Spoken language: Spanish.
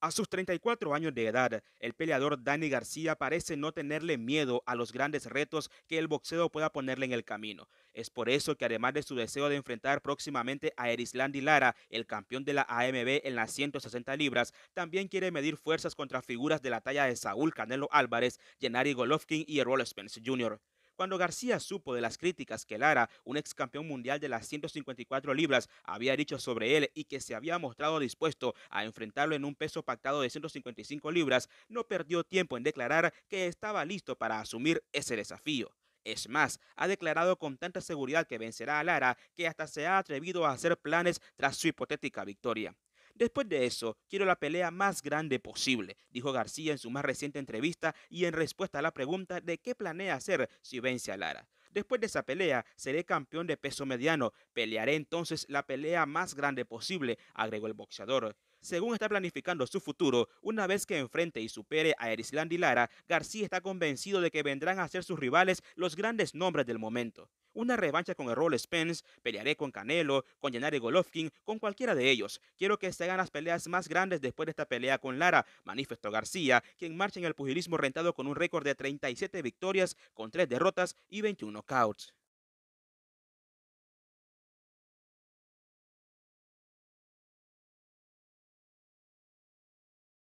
A sus 34 años de edad, el peleador Dani García parece no tenerle miedo a los grandes retos que el boxeo pueda ponerle en el camino. Es por eso que además de su deseo de enfrentar próximamente a Erislandy Lara, el campeón de la AMB en las 160 libras, también quiere medir fuerzas contra figuras de la talla de Saúl Canelo Álvarez, Gennady Golovkin y Errol Spence Jr. Cuando García supo de las críticas que Lara, un ex campeón mundial de las 154 libras, había dicho sobre él y que se había mostrado dispuesto a enfrentarlo en un peso pactado de 155 libras, no perdió tiempo en declarar que estaba listo para asumir ese desafío. Es más, ha declarado con tanta seguridad que vencerá a Lara que hasta se ha atrevido a hacer planes tras su hipotética victoria. Después de eso, quiero la pelea más grande posible, dijo García en su más reciente entrevista y en respuesta a la pregunta de qué planea hacer si vence a Lara. Después de esa pelea, seré campeón de peso mediano. Pelearé entonces la pelea más grande posible, agregó el boxeador. Según está planificando su futuro, una vez que enfrente y supere a Erisland y Lara, García está convencido de que vendrán a ser sus rivales los grandes nombres del momento una revancha con el Spence, pelearé con Canelo, con Gennady Golovkin, con cualquiera de ellos. Quiero que se hagan las peleas más grandes después de esta pelea con Lara, manifestó García, quien marcha en el pugilismo rentado con un récord de 37 victorias con 3 derrotas y 21 knockouts.